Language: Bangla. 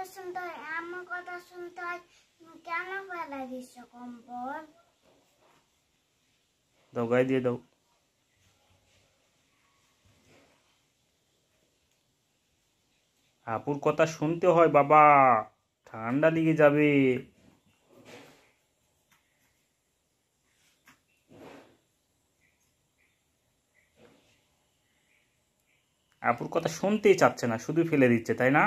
কথা শুনতে হয় আমার কথা শুনতে হয় কেন ফেলা দিচ্ছ কম্বল দিয়ে দাও আপুর কথা শুনতে হয় বাবা ঠান্ডা লেগে যাবে আপুর কথা শুনতেই চাচ্ছে না শুধু ফেলে দিচ্ছে তাই না